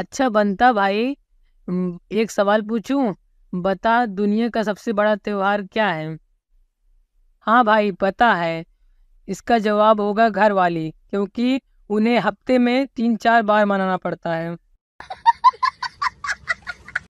अच्छा बनता भाई एक सवाल पूछूं बता दुनिया का सबसे बड़ा त्यौहार क्या है हाँ भाई पता है इसका जवाब होगा घर वाली क्योंकि उन्हें हफ्ते में तीन चार बार मनाना पड़ता है